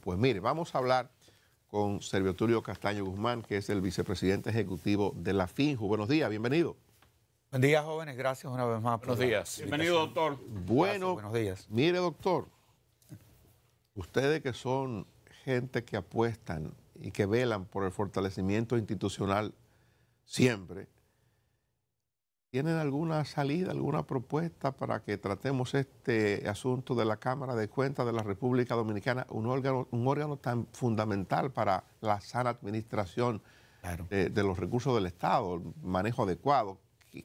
Pues mire, vamos a hablar con Servio Tulio Castaño Guzmán, que es el vicepresidente ejecutivo de la FINJU. Buenos días, bienvenido. Buenos días, jóvenes, gracias una vez más. Buenos días. Bienvenido, doctor. Bueno, buenos días. Mire, doctor, ustedes que son gente que apuestan y que velan por el fortalecimiento institucional siempre, ¿Tienen alguna salida, alguna propuesta para que tratemos este asunto de la Cámara de Cuentas de la República Dominicana, un órgano, tan fundamental para la sana administración eh, de, los recursos del Estado, el manejo adecuado?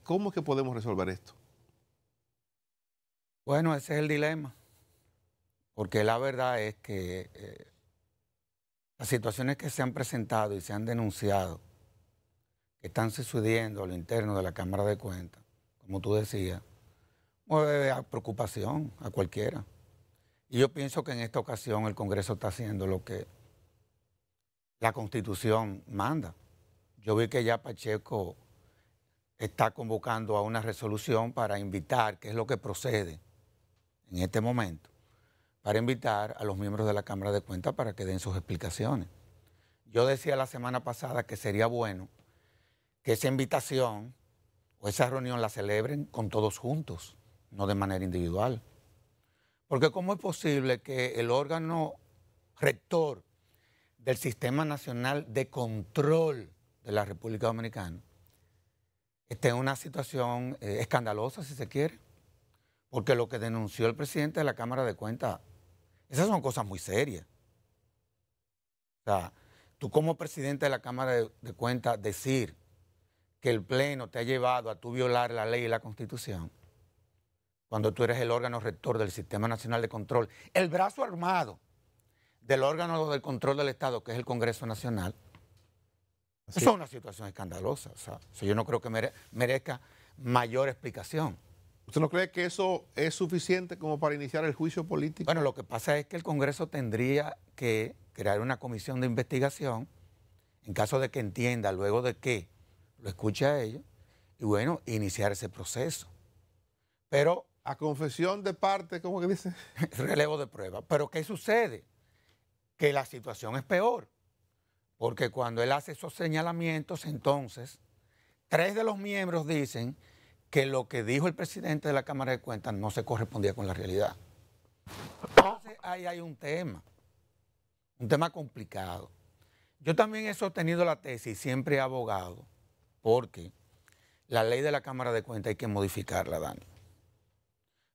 ¿Cómo es que podemos resolver esto? Bueno, ese es el dilema, porque la verdad es que eh, las situaciones que se han presentado y se han denunciado, que están sucediendo a lo interno de la Cámara de Cuentas, como tú decías, mueve pues, eh, a preocupación a cualquiera. Y yo pienso que en esta ocasión el Congreso está haciendo lo que la Constitución manda. Yo vi que ya Pacheco está convocando a una resolución para invitar, que es lo que procede en este momento, para invitar a los miembros de la Cámara de Cuentas para que den sus explicaciones. Yo decía la semana pasada que sería bueno que esa invitación o esa reunión la celebren con todos juntos, no de manera individual. Porque ¿cómo es posible que el órgano rector del Sistema Nacional de Control de la República Dominicana esté en una situación eh, escandalosa, si se quiere? Porque lo que denunció el presidente de la Cámara de Cuentas, esas son cosas muy serias. O sea, tú como presidente de la Cámara de, de Cuentas decir que el Pleno te ha llevado a tú violar la ley y la Constitución, cuando tú eres el órgano rector del Sistema Nacional de Control, el brazo armado del órgano del control del Estado, que es el Congreso Nacional, eso es una situación escandalosa. O yo no creo que merezca mayor explicación. ¿Usted no cree que eso es suficiente como para iniciar el juicio político? Bueno, lo que pasa es que el Congreso tendría que crear una comisión de investigación en caso de que entienda luego de que lo escucha a ellos y bueno, iniciar ese proceso. Pero... A confesión de parte, ¿cómo que dice? relevo de prueba. Pero ¿qué sucede? Que la situación es peor, porque cuando él hace esos señalamientos, entonces, tres de los miembros dicen que lo que dijo el presidente de la Cámara de Cuentas no se correspondía con la realidad. Entonces ahí hay un tema, un tema complicado. Yo también he sostenido la tesis, siempre he abogado, porque la ley de la Cámara de Cuentas hay que modificarla, Dani.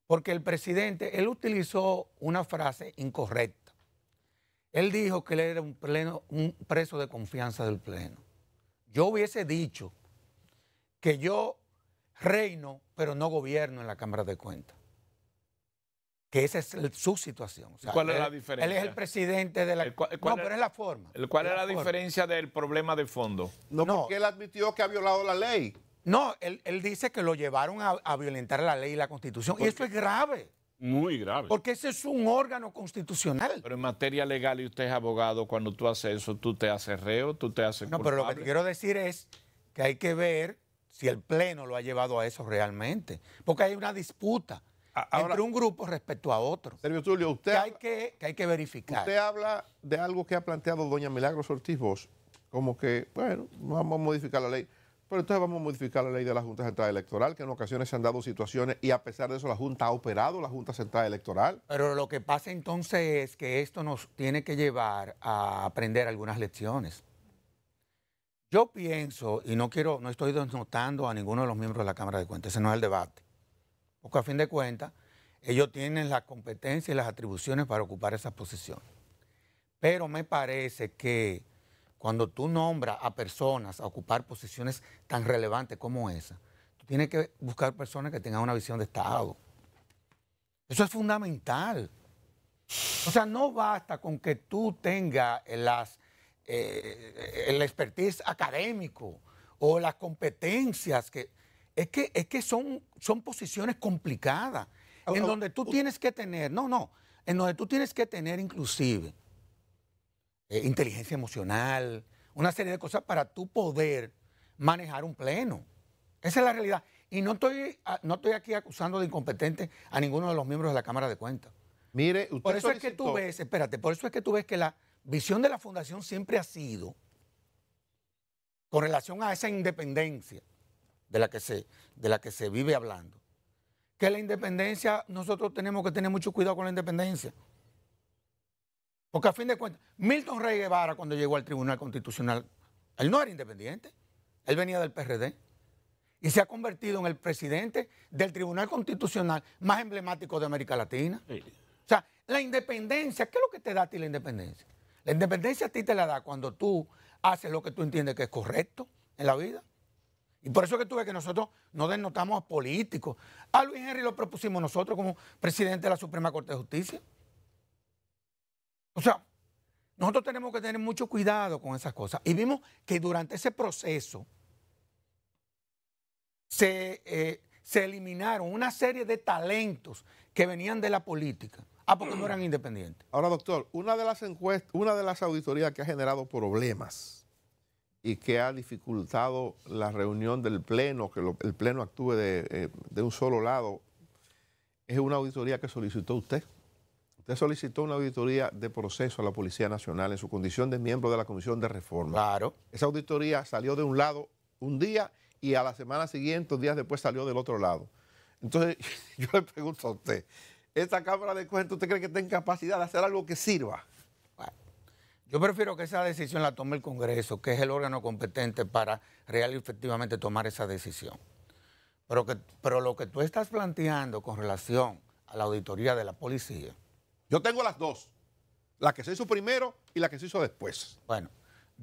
Porque el presidente, él utilizó una frase incorrecta. Él dijo que él era un, pleno, un preso de confianza del Pleno. Yo hubiese dicho que yo reino, pero no gobierno en la Cámara de Cuentas que esa es su situación. ¿Cuál es la diferencia? Él es el presidente de la... no, pero es la forma. ¿Cuál es la, diferencia del problema de fondo? No, porque él admitió que ha violado la ley. No, él, dice que lo llevaron a, violentar la ley y la constitución. Y eso es grave. Muy grave. Porque ese es un órgano constitucional. Pero en materia legal, y usted es abogado, cuando tú haces eso, tú te haces reo, tú te haces. No, pero lo que quiero decir es que hay que ver si el Pleno lo ha llevado a eso realmente. Porque hay una disputa entre un grupo respecto a otro. Sergio Tulio, usted. Que hay que, hay que verificar. Usted habla de algo que ha planteado doña Milagros Ortiz Vos, como que, bueno, vamos a modificar la ley. Pero entonces vamos a modificar la ley de la Junta Central Electoral, que en ocasiones se han dado situaciones y a pesar de eso la Junta ha operado la Junta Central Electoral. Pero lo que pasa entonces es que esto nos tiene que llevar a aprender algunas lecciones. Yo pienso, y no quiero, no estoy desnotando a ninguno de los miembros de la Cámara de Cuentas, ese no es el debate porque a fin de cuentas ellos tienen las competencias y las atribuciones para ocupar esa posición. Pero me parece que cuando tú nombras a personas a ocupar posiciones tan relevantes como esa, tú tienes que buscar personas que tengan una visión de Estado. Eso es fundamental. O sea, no basta con que tú tengas las, eh, el expertise académico o las competencias que... Es que, es que son, son posiciones complicadas, en donde tú tienes que tener, no, no, en donde tú tienes que tener inclusive eh, inteligencia emocional, una serie de cosas para tú poder manejar un pleno. Esa es la realidad. Y no estoy, ah, no estoy aquí acusando de incompetente a ninguno de los miembros de la Cámara de Cuentas. Mire, por eso es que tú ves, espérate, por eso es que tú ves que la visión de la Fundación siempre ha sido con relación a esa independencia de la que se, de la que se vive hablando. Que la independencia, nosotros tenemos que tener mucho cuidado con la independencia. Porque a fin de cuentas, Milton Rey Guevara cuando llegó al Tribunal Constitucional, él no era independiente, él venía del PRD y se ha convertido en el presidente del Tribunal Constitucional más emblemático de América Latina. O sea, la independencia, ¿qué es lo que te da a ti la independencia? La independencia a ti te la da cuando tú haces lo que tú entiendes que es correcto en la vida. Y por eso que tuve que nosotros no denotamos a políticos. A Luis Henry lo propusimos nosotros como presidente de la Suprema Corte de Justicia. O sea, nosotros tenemos que tener mucho cuidado con esas cosas. Y vimos que durante ese proceso se, eh, se eliminaron una serie de talentos que venían de la política. Ah, porque no eran independientes. Ahora, doctor, una de las encuestas, una de las auditorías que ha generado problemas y que ha dificultado la reunión del Pleno, que el Pleno actúe eh, de, un solo lado, es una auditoría que solicitó usted. Usted solicitó una auditoría de proceso a la Policía Nacional en su condición de miembro de la Comisión de Reforma. Claro. Esa auditoría salió de un lado un día y a la semana siguiente, días después, salió del otro lado. Entonces, yo le pregunto a usted, ¿esta Cámara de Cuentas usted cree que tiene capacidad de hacer algo que sirva? Yo prefiero que esa decisión la tome el Congreso, que es el órgano competente para real y efectivamente tomar esa decisión. Pero, lo que tú estás planteando con relación a la auditoría de la policía. Yo tengo las dos, la que se hizo primero y la que se hizo después. Bueno,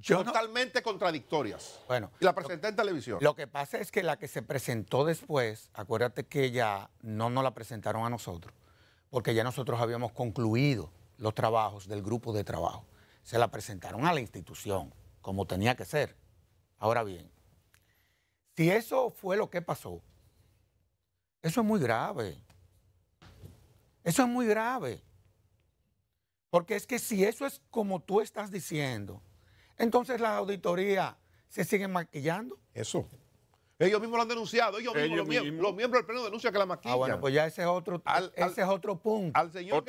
totalmente contradictorias. Bueno, y la presenté en televisión. Lo que pasa es que la que se presentó después, acuérdate que ya no nos la presentaron a nosotros, porque ya nosotros habíamos concluido los trabajos del grupo de trabajo se la presentaron a la institución, como tenía que ser. Ahora bien, si eso fue lo que pasó, eso es muy grave. Eso es muy grave. Porque es que si eso es como tú estás diciendo, entonces la auditoría se sigue maquillando. Eso. Ellos mismos lo han denunciado, ellos, mismos, los, miembros del pleno denuncian que la maquilla. Ah, bueno, pues ya ese es otro, punto. Al señor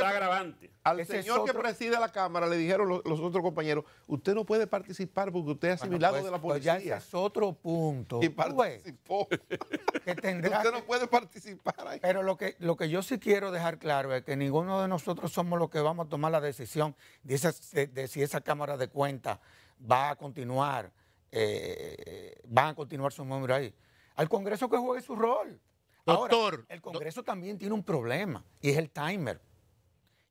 que, preside la Cámara le dijeron los, otros compañeros, usted no puede participar porque usted ha asimilado pues, de la policía. Pues ya ese es otro punto. Y participó. que tendrá usted no puede participar ahí. Pero lo que, yo sí quiero dejar claro es que ninguno de nosotros somos los que vamos a tomar la decisión de si esa Cámara de Cuentas va a continuar eh, van a continuar su miembros ahí. Al Congreso que juegue su rol. Doctor. el Congreso también tiene un problema y es el timer.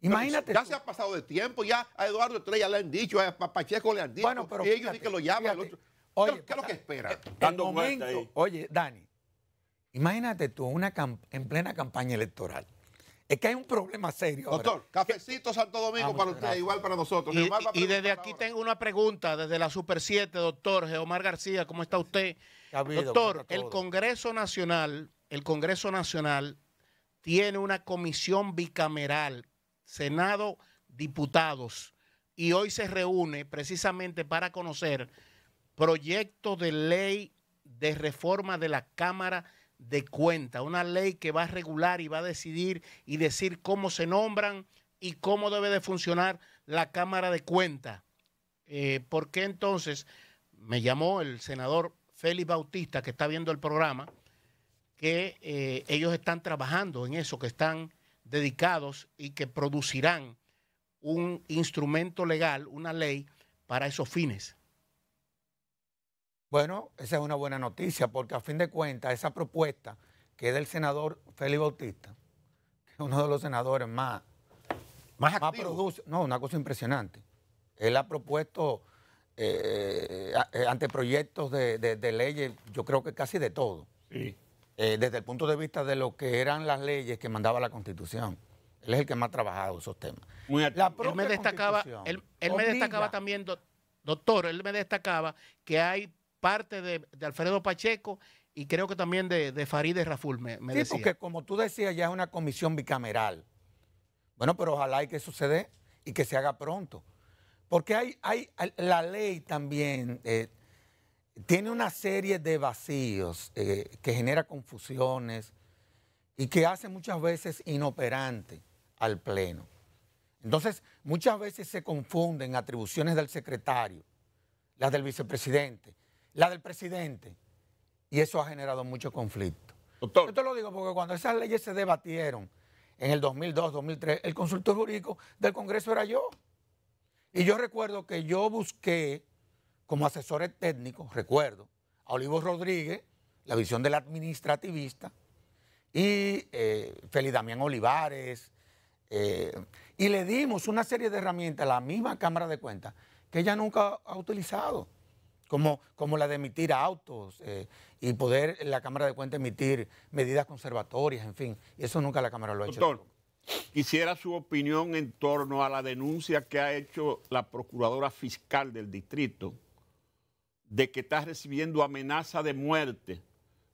Imagínate. Ya se ha pasado de tiempo, ya a Eduardo Estrella le han dicho, a Pacheco le han dicho, ellos dicen que lo llaman. otro. Oye, ¿Qué es lo que espera? Eh, Dando Oye, Dani, imagínate tú una en plena campaña electoral es que hay un problema serio. Doctor, cafecito Santo Domingo para usted, igual para nosotros. Y, desde aquí tengo una pregunta, desde la Super 7, doctor Geomar García, ¿cómo está usted? doctor, el Congreso Nacional, el Congreso Nacional tiene una comisión bicameral, Senado, diputados, y hoy se reúne precisamente para conocer proyectos de ley de reforma de la Cámara de cuenta, una ley que va a regular y va a decidir y decir cómo se nombran y cómo debe de funcionar la Cámara de Cuenta. porque eh, ¿Por qué entonces me llamó el senador Félix Bautista, que está viendo el programa, que eh, ellos están trabajando en eso, que están dedicados y que producirán un instrumento legal, una ley para esos fines? Bueno, esa es una buena noticia porque a fin de cuentas esa propuesta que es del senador Félix Bautista, que es uno de los senadores más, más, no, una cosa impresionante. Él ha propuesto eh, eh, ante proyectos de, leyes, yo creo que casi de todo. Sí. Eh, desde el punto de vista de lo que eran las leyes que mandaba la Constitución. Él es el que más ha trabajado esos temas. Muy la él me destacaba, él, me destacaba también, doctor, él me destacaba que hay parte de, Alfredo Pacheco y creo que también de, de Farideh Raful, me, sí, porque como tú decías, ya es una comisión bicameral. Bueno, pero ojalá y que suceda y que se haga pronto. Porque hay, la ley también eh, tiene una serie de vacíos eh, que genera confusiones y que hace muchas veces inoperante al Pleno. Entonces, muchas veces se confunden atribuciones del secretario, las del vicepresidente, la del presidente. Y eso ha generado mucho conflicto. Yo te lo digo porque cuando esas leyes se debatieron en el 2002, 2003, el consultor jurídico del Congreso era yo. Y yo recuerdo que yo busqué como asesores técnicos, recuerdo, a Olivo Rodríguez, la visión del administrativista, y eh, Félix Damián Olivares, eh, y le dimos una serie de herramientas a la misma Cámara de Cuentas que ella nunca ha utilizado como, como la de emitir autos eh, y poder la Cámara de Cuentas emitir medidas conservatorias, en fin. Y eso nunca la Cámara lo ha Doctor, hecho. Quisiera su opinión en torno a la denuncia que ha hecho la Procuradora Fiscal del Distrito de que está recibiendo amenaza de muerte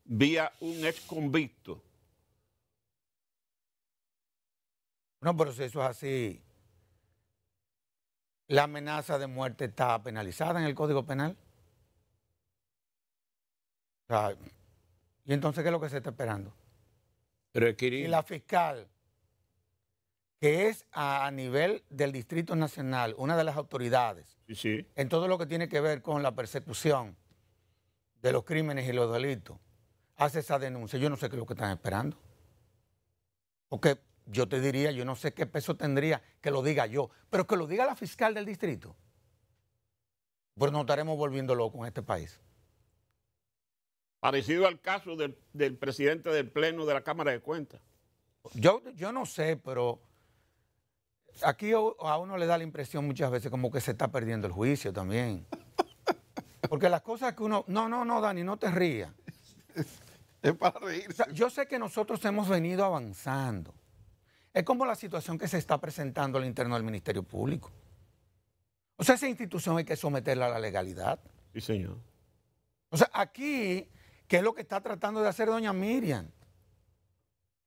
vía un ex convicto. No, pero si eso es así, la amenaza de muerte está penalizada en el Código Penal. ¿Y entonces qué es lo que se está esperando? Requerir. Y la fiscal, que es a, nivel del Distrito Nacional, una de las autoridades, sí, sí. en todo lo que tiene que ver con la persecución de los crímenes y los delitos, hace esa denuncia. Yo no sé qué es lo que están esperando. Porque yo te diría, yo no sé qué peso tendría que lo diga yo, pero que lo diga la fiscal del distrito. Pues nos estaremos volviendo locos en este país. Parecido al caso del, presidente del Pleno de la Cámara de Cuentas. Yo, yo no sé, pero aquí a uno le da la impresión muchas veces como que se está perdiendo el juicio también. Porque las cosas que uno... No, no, no, Dani, no te rías. Es para reírse. yo sé que nosotros hemos venido avanzando. Es como la situación que se está presentando al interno del Ministerio Público. O sea, esa institución hay que someterla a la legalidad. Sí, señor. O sea, aquí ¿Qué es lo que está tratando de hacer doña Miriam,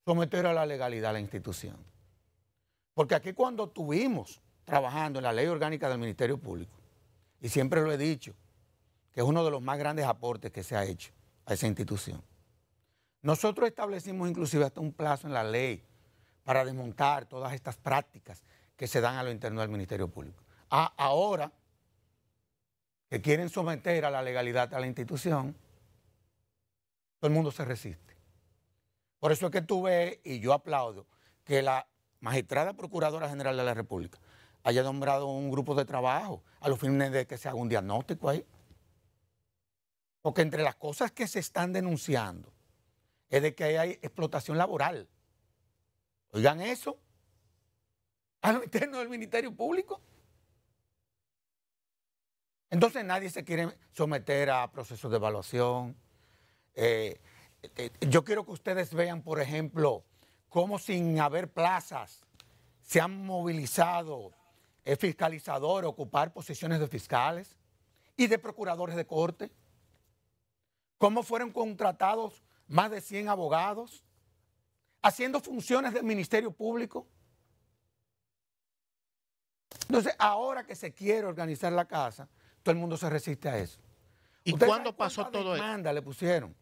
someter a la legalidad a la institución. Porque aquí cuando tuvimos trabajando en la ley orgánica del Ministerio Público, y siempre lo he dicho, que es uno de los más grandes aportes que se ha hecho a esa institución. Nosotros establecimos inclusive hasta un plazo en la ley para desmontar todas estas prácticas que se dan a lo interno del Ministerio Público. Ah, ahora que quieren someter a la legalidad a la institución, el mundo se resiste. Por eso es que tú ves, y yo aplaudo, que la magistrada procuradora general de la República haya nombrado un grupo de trabajo a los fines de que se haga un diagnóstico ahí. Porque entre las cosas que se están denunciando es de que hay explotación laboral. Oigan eso. A lo interno del Ministerio Público. Entonces nadie se quiere someter a procesos de evaluación, eh, eh, yo quiero que ustedes vean, por ejemplo, cómo sin haber plazas se han movilizado el eh, fiscalizador a ocupar posiciones de fiscales y de procuradores de corte. Cómo fueron contratados más de 100 abogados haciendo funciones del Ministerio Público. Entonces, ahora que se quiere organizar la casa, todo el mundo se resiste a eso. ¿Y cuándo pasó todo demanda le pusieron?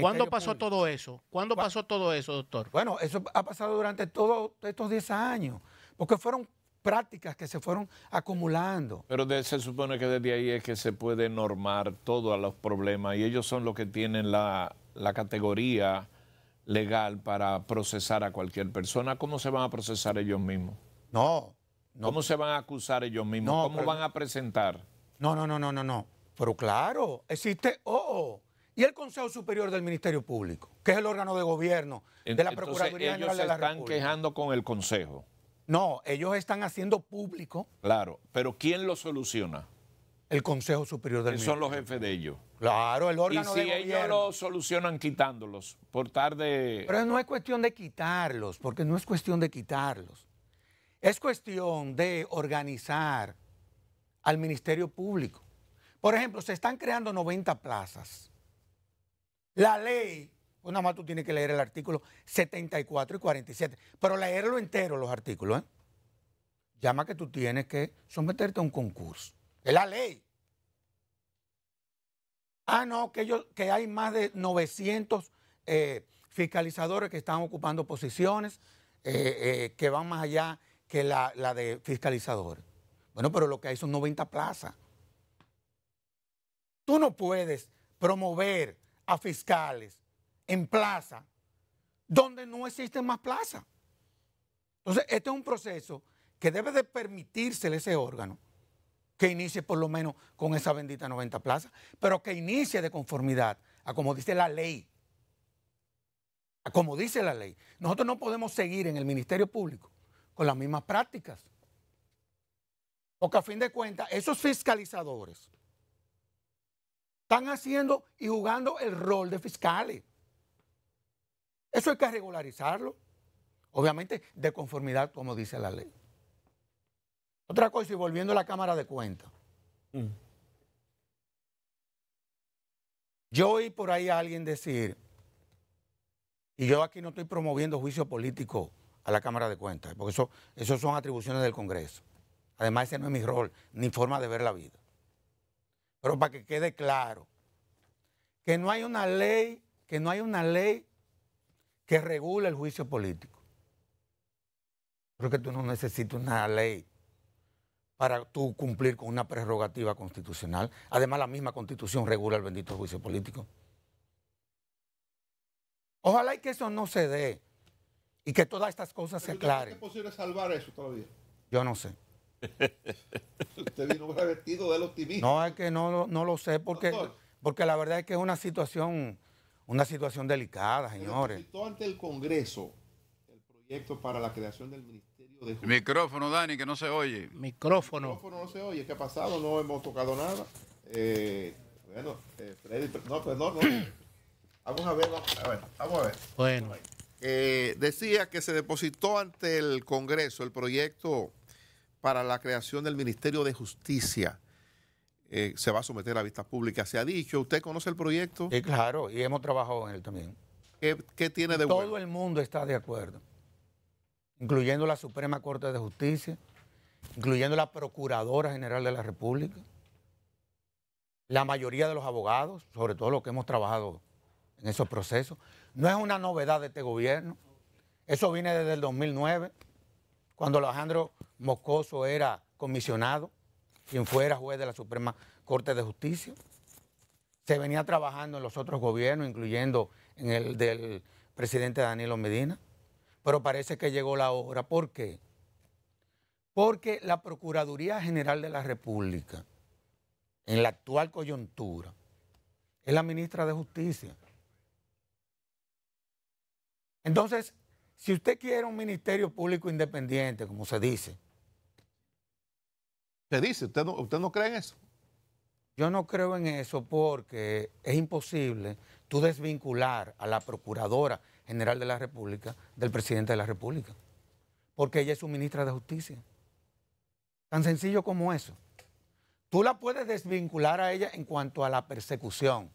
¿Cuándo pasó todo eso? ¿Cuándo pasó todo eso, doctor? Bueno, eso ha pasado durante todos estos 10 años, porque fueron prácticas que se fueron acumulando. Pero se supone que desde ahí es que se puede normar todos los problemas y ellos son los que tienen la, categoría legal para procesar a cualquier persona. ¿Cómo se van a procesar ellos mismos? No. ¿Cómo se van a acusar ellos mismos? ¿Cómo van a presentar? No, no, no, no, no, no. Pero claro, existe... oh. oh y el Consejo Superior del Ministerio Público, que es el órgano de gobierno de la Procuraduría General de la República. Ellos se están quejando con el Consejo. No, ellos están haciendo público. Claro, pero ¿quién lo soluciona? El Consejo Superior del Ministerio. Eh, son los jefes de ellos. Claro, el órgano de gobierno. Y si ellos lo solucionan quitándolos, por tarde... Pero no es cuestión de quitarlos, porque no es cuestión de quitarlos. Es cuestión de organizar al Ministerio Público. Por ejemplo, se están creando 90 plazas la ley, una pues más tú tienes que leer el artículo 74 y 47, pero leerlo entero los artículos, ¿eh? Llama que tú tienes que someterte a un concurso. Es la ley. Ah, no, que, que hay más de 900 eh, fiscalizadores que están ocupando posiciones eh, que van más allá que la, la de fiscalizadores. Bueno, pero lo que hay son 90 plazas. Tú no puedes promover a fiscales en plaza donde no existen más plazas. Entonces, este es un proceso que debe de permitírsele ese órgano que inicie por lo menos con esa bendita 90 plazas, pero que inicie de conformidad a como dice la ley. A como dice la ley. Nosotros no podemos seguir en el Ministerio Público con las mismas prácticas. Porque a fin de cuentas, esos fiscalizadores, están haciendo y jugando el rol de fiscales. Eso hay que regularizarlo. Obviamente, de conformidad, como dice la ley. Otra cosa, y volviendo a la Cámara de Cuentas. Mm. Yo oí por ahí a alguien decir, y yo aquí no estoy promoviendo juicio político a la Cámara de Cuentas, porque eso, eso son atribuciones del Congreso. Además, ese no es mi rol, ni forma de ver la vida pero para que quede claro, que no hay una ley, que no hay una ley que regule el juicio político. Creo que tú no necesitas una ley para tú cumplir con una prerrogativa constitucional. Además, la misma constitución regula el bendito juicio político. Ojalá y que eso no se dé y que todas estas cosas se aclaren. ¿Es posible salvar eso todavía? Yo no sé. Usted vino vestido del optimismo. No, es que no, no lo sé, porque, porque la verdad es que es una situación, una situación delicada, señores. depositó ante el Congreso el proyecto para la creación del Ministerio de Justicia. Micrófono, Dani, que no se oye. Micrófono. micrófono no se oye. ¿Qué ha pasado? No hemos tocado nada. Eh, bueno, eh, Freddy, no, pues no, no. Vamos a ver, vamos a ver. Vamos a ver. Bueno. Eh, decía que se depositó ante el Congreso el proyecto para la creación del Ministerio de Justicia. Eh, se va a someter a vista pública. Se ha dicho, ¿usted conoce el proyecto? Sí, eh, claro, y hemos trabajado en él también. ¿Qué, tiene de Todo el mundo está de acuerdo, incluyendo la Suprema Corte de Justicia, incluyendo la Procuradora General de la República, la mayoría de los abogados, sobre todo los que hemos trabajado en esos procesos. No es una novedad de este gobierno, eso viene desde el 2009, cuando Alejandro Mocoso era comisionado, quien fuera juez de la Suprema Corte de Justicia. Se venía trabajando en los otros gobiernos, incluyendo en el del presidente Danilo Medina. Pero parece que llegó la hora. ¿Por qué? Porque la Procuraduría General de la República, en la actual coyuntura, es la ministra de Justicia. Entonces, si usted quiere un ministerio público independiente, como se dice, se dice, ¿usted no, usted no cree en eso? Yo no creo en eso porque es imposible tú desvincular a la Procuradora General de la República del presidente de la República, porque ella es su ministra de Justicia. Tan sencillo como eso. Tú la puedes desvincular a ella en cuanto a la persecución,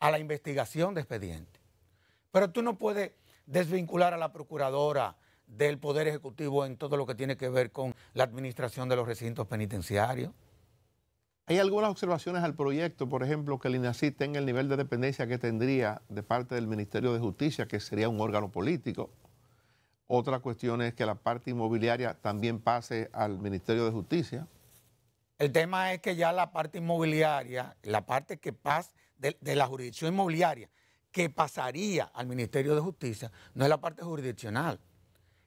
a la investigación de expediente, pero tú no puedes desvincular a la Procuradora del Poder Ejecutivo en todo lo que tiene que ver con la administración de los recintos penitenciarios. Hay algunas observaciones al proyecto, por ejemplo, que el INACI tenga el nivel de dependencia que tendría de parte del Ministerio de Justicia, que sería un órgano político. Otra cuestión es que la parte inmobiliaria también pase al Ministerio de Justicia. El tema es que ya la parte inmobiliaria, la parte que pasa de, de la jurisdicción inmobiliaria, que pasaría al Ministerio de Justicia, no es la parte jurisdiccional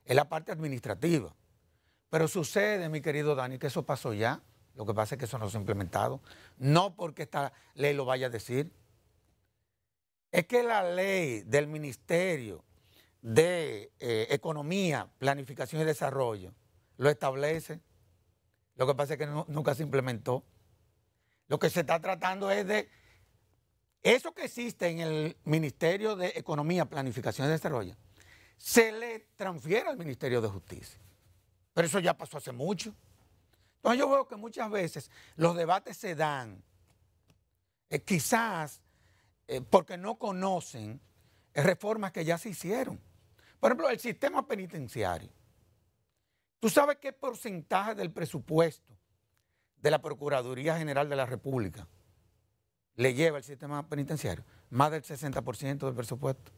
es la parte administrativa. Pero sucede, mi querido Dani, que eso pasó ya. Lo que pasa es que eso no se ha implementado. No porque esta ley lo vaya a decir. Es que la ley del Ministerio de eh, Economía, Planificación y Desarrollo lo establece. Lo que pasa es que nunca se implementó. Lo que se está tratando es de eso que existe en el Ministerio de Economía, Planificación y Desarrollo se le transfiera al Ministerio de Justicia. Pero eso ya pasó hace mucho. Entonces yo veo que muchas veces los debates se dan, eh, quizás eh, porque no conocen reformas que ya se hicieron. Por ejemplo, el sistema penitenciario. ¿Tú sabes qué porcentaje del presupuesto de la Procuraduría General de la República le lleva el sistema penitenciario? Más del 60% del presupuesto.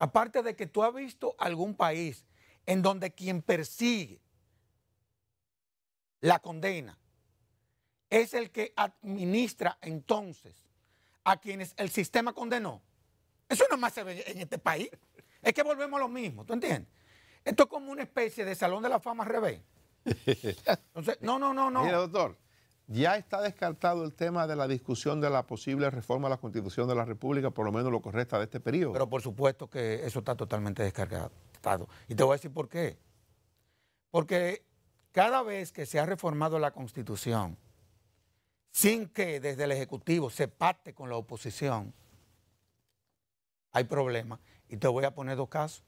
Aparte de que tú has visto algún país en donde quien persigue la condena es el que administra entonces a quienes el sistema condenó. Eso no más se ve en este país. Es que volvemos a lo mismo, ¿tú entiendes? Esto es como una especie de salón de la fama revés. Entonces, no, no, no, no. Mira, doctor. Ya está descartado el tema de la discusión de la posible reforma a la Constitución de la República, por lo menos lo que resta de este periodo. Pero por supuesto que eso está totalmente descartado. Y te voy a decir por qué. Porque cada vez que se ha reformado la Constitución, sin que desde el Ejecutivo se parte con la oposición, hay problemas. Y te voy a poner dos casos.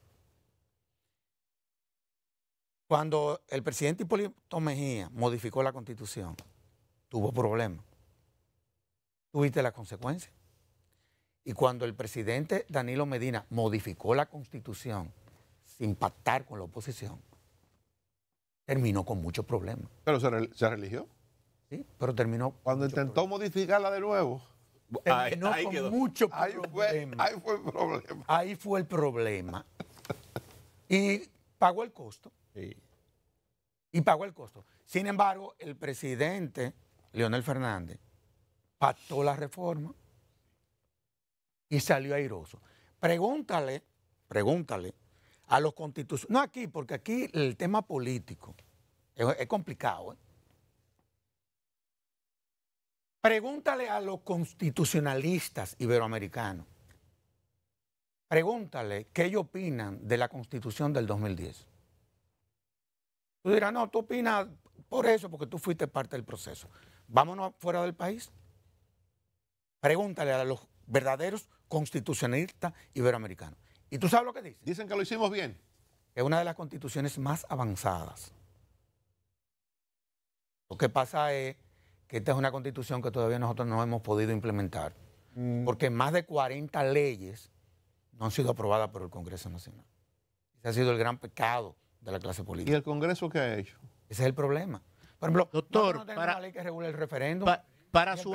Cuando el presidente Hipólito Mejía modificó la Constitución, tuvo problemas. Tuviste las consecuencias. Y cuando el presidente Danilo Medina modificó la constitución sin pactar con la oposición, terminó con muchos problemas. ¿Pero se, religió? Sí, pero terminó. Cuando intentó modificarla de nuevo. ahí, con mucho ahí Fue, ahí fue el problema. Ahí fue el problema. y pagó el costo. Sí. Y pagó el costo. Sin embargo, el presidente Leonel Fernández pactó la reforma y salió airoso. Pregúntale, pregúntale a los constitucionales, no aquí, porque aquí el tema político es, complicado. ¿eh? Pregúntale a los constitucionalistas iberoamericanos. Pregúntale qué ellos opinan de la constitución del 2010. Tú dirás, no, tú opinas por eso, porque tú fuiste parte del proceso vámonos fuera del país. Pregúntale a los verdaderos constitucionalistas iberoamericanos. ¿Y tú sabes lo que dicen? Dicen que lo hicimos bien. Es una de las constituciones más avanzadas. Lo que pasa es que esta es una constitución que todavía nosotros no hemos podido implementar, mm. porque más de 40 leyes no han sido aprobadas por el Congreso Nacional. Ese ha sido el gran pecado de la clase política. ¿Y el Congreso qué ha hecho? Ese es el problema doctor, para, que el referéndum. su,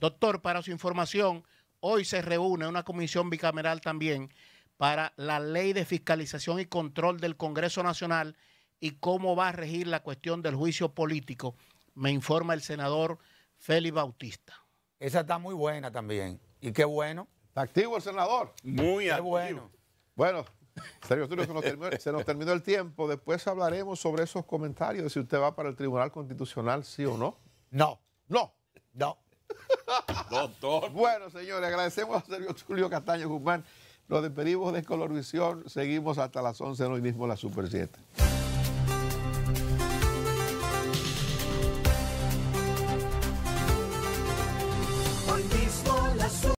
doctor, para su información, hoy se reúne una comisión bicameral también para la ley de fiscalización y control del Congreso Nacional y cómo va a regir la cuestión del juicio político, me informa el senador Félix Bautista. Esa está muy buena también. Y qué bueno. Está activo el senador. Muy activo. bueno. Bueno, Sergio Tulio, se nos, terminó, el tiempo. Después hablaremos sobre esos comentarios si usted va para el Tribunal Constitucional, sí o no. No. No. No. Doctor. Bueno, señores, agradecemos a Sergio Tulio Castaño Guzmán. Nos despedimos de Colorvisión. Seguimos hasta las 11 hoy mismo, la Super 7.